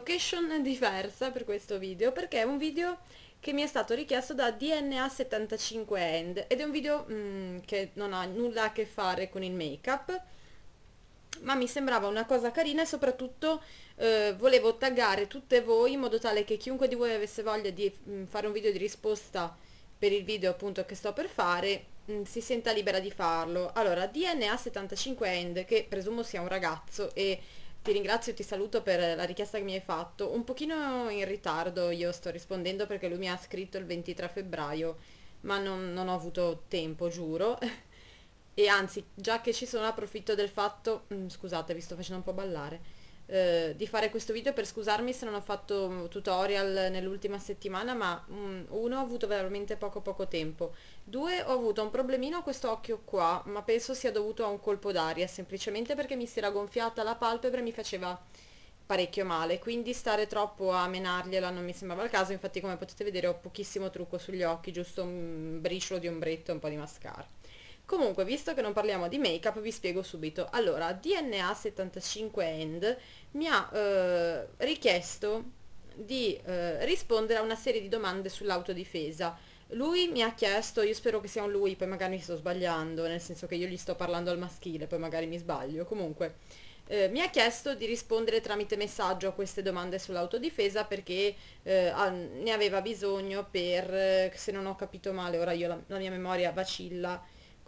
location diversa per questo video perché è un video che mi è stato richiesto da DNA75 End ed è un video mh, mm, che non ha nulla a che fare con il make-up ma mi sembrava una cosa carina e soprattutto eh, volevo taggare tutte voi in modo tale che chiunque di voi avesse voglia di mh, mm, fare un video di risposta per il video appunto che sto per fare mh, mm, si senta libera di farlo allora DNA75end che presumo sia un ragazzo e ti ringrazio e ti saluto per la richiesta che mi hai fatto. Un pochino in ritardo io sto rispondendo perché lui mi ha scritto il 23 febbraio, ma non, non ho avuto tempo, giuro. e anzi, già che ci sono approfitto del fatto... Mm, scusate, vi sto facendo un po' ballare eh, di fare questo video per scusarmi se non ho fatto tutorial nell'ultima settimana, ma mh, mm, uno ho avuto veramente poco poco tempo, due ho avuto un problemino a questo occhio qua, ma penso sia dovuto a un colpo d'aria, semplicemente perché mi si era gonfiata la palpebra e mi faceva parecchio male, quindi stare troppo a menargliela non mi sembrava il caso, infatti come potete vedere ho pochissimo trucco sugli occhi, giusto un briciolo di ombretto e un po' di mascara. Comunque, visto che non parliamo di make-up, vi spiego subito. Allora, DNA75 End mi ha eh, richiesto di eh, rispondere a una serie di domande sull'autodifesa. Lui mi ha chiesto, io spero che sia un lui, poi magari mi sto sbagliando, nel senso che io gli sto parlando al maschile, poi magari mi sbaglio. Comunque, eh, mi ha chiesto di rispondere tramite messaggio a queste domande sull'autodifesa perché eh, ne aveva bisogno per, eh, se non ho capito male, ora io la, la mia memoria vacilla,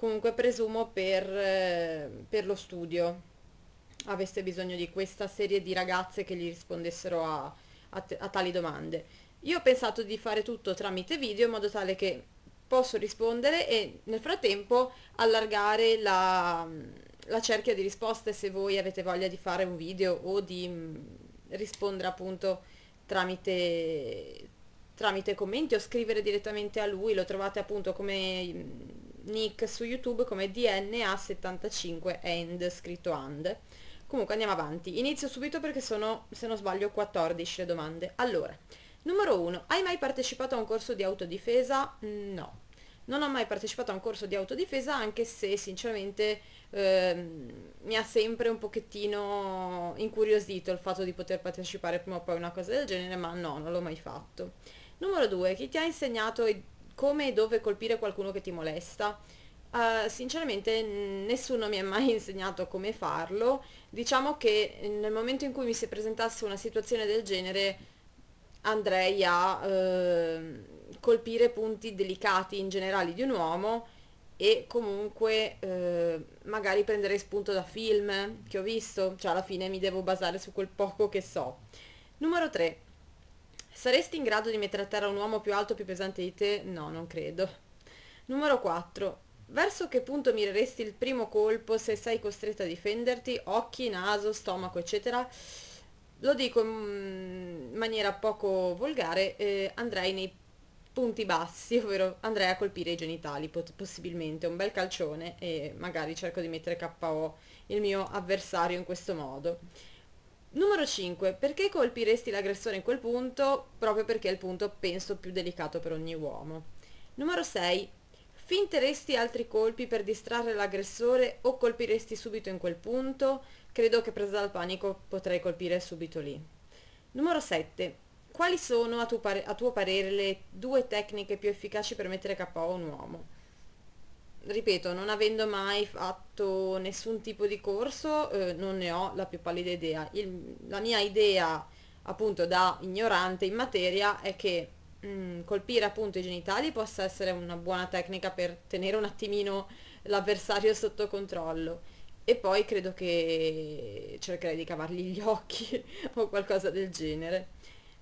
comunque presumo per, eh, per lo studio avesse bisogno di questa serie di ragazze che gli rispondessero a, a, a, tali domande. Io ho pensato di fare tutto tramite video in modo tale che posso rispondere e nel frattempo allargare la, la cerchia di risposte se voi avete voglia di fare un video o di mh, mm, rispondere appunto tramite, tramite commenti o scrivere direttamente a lui, lo trovate appunto come mm, nick su YouTube come DNA75end, scritto and. Comunque andiamo avanti. Inizio subito perché sono, se non sbaglio, 14 le domande. Allora, numero 1. Hai mai partecipato a un corso di autodifesa? Mm, no. Non ho mai partecipato a un corso di autodifesa anche se sinceramente eh, mi ha sempre un pochettino incuriosito il fatto di poter partecipare prima o poi a una cosa del genere, ma no, non l'ho mai fatto. Numero 2. Chi ti ha insegnato come e dove colpire qualcuno che ti molesta. Uh, sinceramente nessuno mi ha mai insegnato come farlo, diciamo che eh, nel momento in cui mi si presentasse una situazione del genere andrei a uh, colpire punti delicati in generale di un uomo e comunque uh, magari prendere spunto da film che ho visto, cioè alla fine mi devo basare su quel poco che so. Numero 3. Saresti in grado di mettere a terra un uomo più alto o più pesante di te? No, non credo. Numero 4. Verso che punto mireresti il primo colpo se sei costretta a difenderti? Occhi, naso, stomaco, eccetera. Lo dico in mm, maniera poco volgare, eh, andrei nei punti bassi, ovvero andrei a colpire i genitali, possibilmente un bel calcione e magari cerco di mettere KO il mio avversario in questo modo. Numero 5. Perché colpiresti l'aggressore in quel punto? Proprio perché è il punto, penso, più delicato per ogni uomo. Numero 6. Finteresti altri colpi per distrarre l'aggressore o colpiresti subito in quel punto? Credo che presa dal panico potrei colpire subito lì. Numero 7. Quali sono a tuo, parere le due tecniche più efficaci per mettere KO un uomo? ripeto, non avendo mai fatto nessun tipo di corso, eh, non ne ho la più pallida idea. Il, la mia idea, appunto, da ignorante in materia è che mh, mm, colpire appunto i genitali possa essere una buona tecnica per tenere un attimino l'avversario sotto controllo. E poi credo che cercherei di cavargli gli occhi o qualcosa del genere.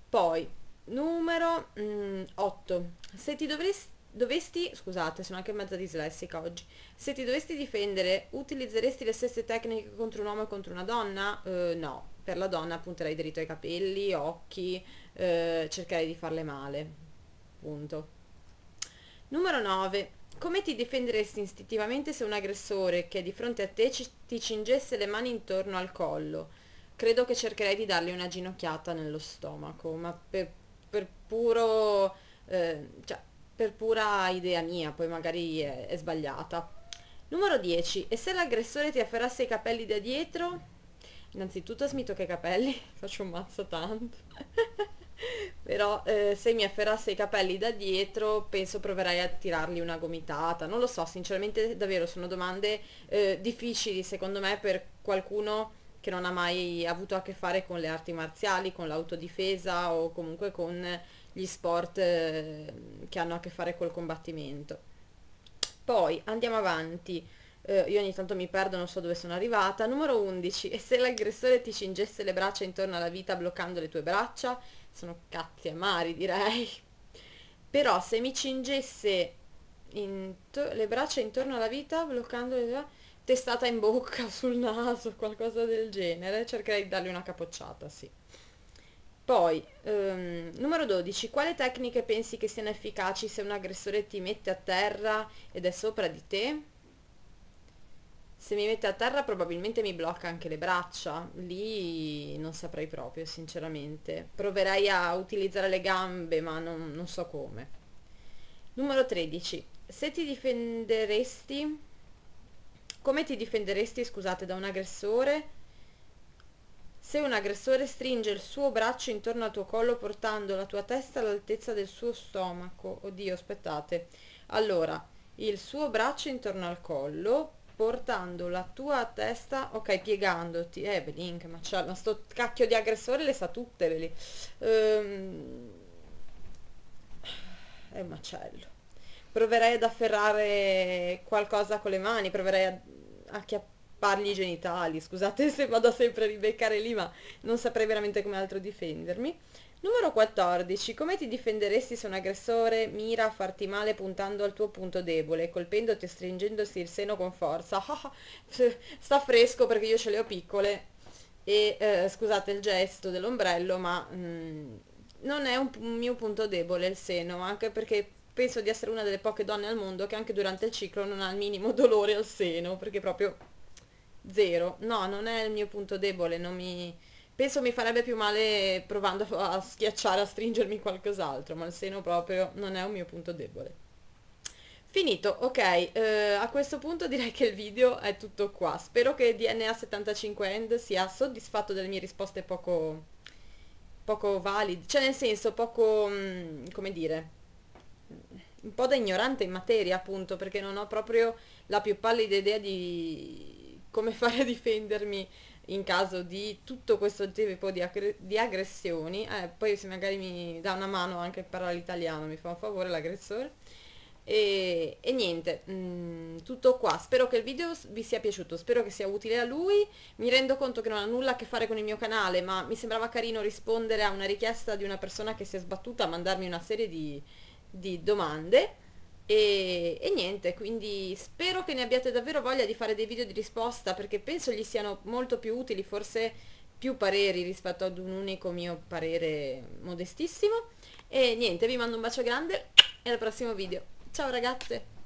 Poi, numero mh, mm, 8. Se ti dovresti dovesti, scusate sono anche mezza dislessica oggi, se ti dovessi difendere utilizzeresti le stesse tecniche contro un uomo e contro una donna? Eh, no, per la donna punterai dritto ai capelli, occhi, eh, cercherei di farle male, punto. Numero 9. Come ti difenderesti istintivamente se un aggressore che è di fronte a te ci, ti cingesse le mani intorno al collo? Credo che cercherei di dargli una ginocchiata nello stomaco, ma per, per puro... Eh, cioè, per pura idea mia, poi magari è, è sbagliata. Numero 10. E se l'aggressore ti afferrasse i capelli da dietro? Innanzitutto smito che capelli, faccio un mazzo tanto. Però eh, se mi afferrasse i capelli da dietro penso proverai a tirargli una gomitata. Non lo so, sinceramente davvero sono domande eh, difficili secondo me per qualcuno che non ha mai avuto a che fare con le arti marziali, con l'autodifesa o comunque con gli sport eh, che hanno a che fare col combattimento. Poi andiamo avanti. Eh, io ogni tanto mi perdo, non so dove sono arrivata. Numero 11. E se l'aggressore ti cingesse le braccia intorno alla vita bloccando le tue braccia? Sono cazzi amari, direi. Però se mi cingesse to- le braccia intorno alla vita bloccando le braccia testata in bocca, sul naso, qualcosa del genere, cercherei di dargli una capocciata, sì. Poi, ehm, numero 12, quale tecniche pensi che siano efficaci se un aggressore ti mette a terra ed è sopra di te? Se mi mette a terra probabilmente mi blocca anche le braccia, lì non saprei proprio sinceramente. Proverei a utilizzare le gambe ma non, non so come. Numero 13, se ti difenderesti, come ti difenderesti scusate da un aggressore? Se un aggressore stringe il suo braccio intorno al tuo collo portando la tua testa all'altezza del suo stomaco, oddio, aspettate. Allora, il suo braccio intorno al collo portando la tua testa, ok, piegandoti. Eh, Belink, ma c'è, ma sto cacchio di aggressore le sa tutte, le... Ehm, è un macello. Proverei ad afferrare qualcosa con le mani, proverei a, a chiappare parli i genitali, scusate se vado sempre a ribeccare lì, ma non saprei veramente come altro difendermi. Numero 14. Come ti difenderesti se un aggressore mira a farti male puntando al tuo punto debole, colpendoti e stringendosi il seno con forza? Sta fresco perché io ce le ho piccole. E eh, scusate il gesto dell'ombrello, ma mh, mm, non è un, un mio punto debole il seno, anche perché penso di essere una delle poche donne al mondo che anche durante il ciclo non ha il minimo dolore al seno, perché proprio Zero. No, non è il mio punto debole, non mi... Penso mi farebbe più male provando a schiacciare, a stringermi qualcos'altro, ma il seno proprio non è un mio punto debole. Finito, ok, eh, a questo punto direi che il video è tutto qua. Spero che DNA75 End sia soddisfatto delle mie risposte poco, poco valide, cioè nel senso poco, mm, come dire, un po' da ignorante in materia appunto, perché non ho proprio la più pallida idea di come fare a difendermi in caso di tutto questo tipo di, aggre- di aggressioni, eh, poi se magari mi dà una mano anche a parlare italiano mi fa un favore l'aggressore. E, e niente, mh, mm, tutto qua, spero che il video vi sia piaciuto, spero che sia utile a lui, mi rendo conto che non ha nulla a che fare con il mio canale, ma mi sembrava carino rispondere a una richiesta di una persona che si è sbattuta a mandarmi una serie di, di domande e, e, niente, quindi spero che ne abbiate davvero voglia di fare dei video di risposta perché penso gli siano molto più utili, forse più pareri rispetto ad un unico mio parere modestissimo. E niente, vi mando un bacio grande e al prossimo video. Ciao ragazze!